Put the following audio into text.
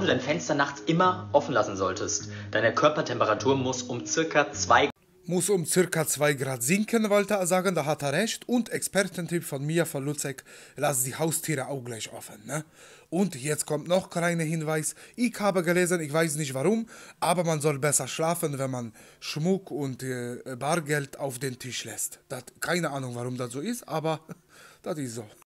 warum du dein Fenster nachts immer offen lassen solltest. Deine Körpertemperatur muss um circa 2 muss um circa 2 Grad sinken, wollte er sagen, da hat er recht. Und Expertentipp von mir, von Luzek, lass die Haustiere auch gleich offen. Ne? Und jetzt kommt noch ein kleiner Hinweis. Ich habe gelesen, ich weiß nicht warum, aber man soll besser schlafen, wenn man Schmuck und äh, Bargeld auf den Tisch lässt. Dat, keine Ahnung, warum das so ist, aber das ist so.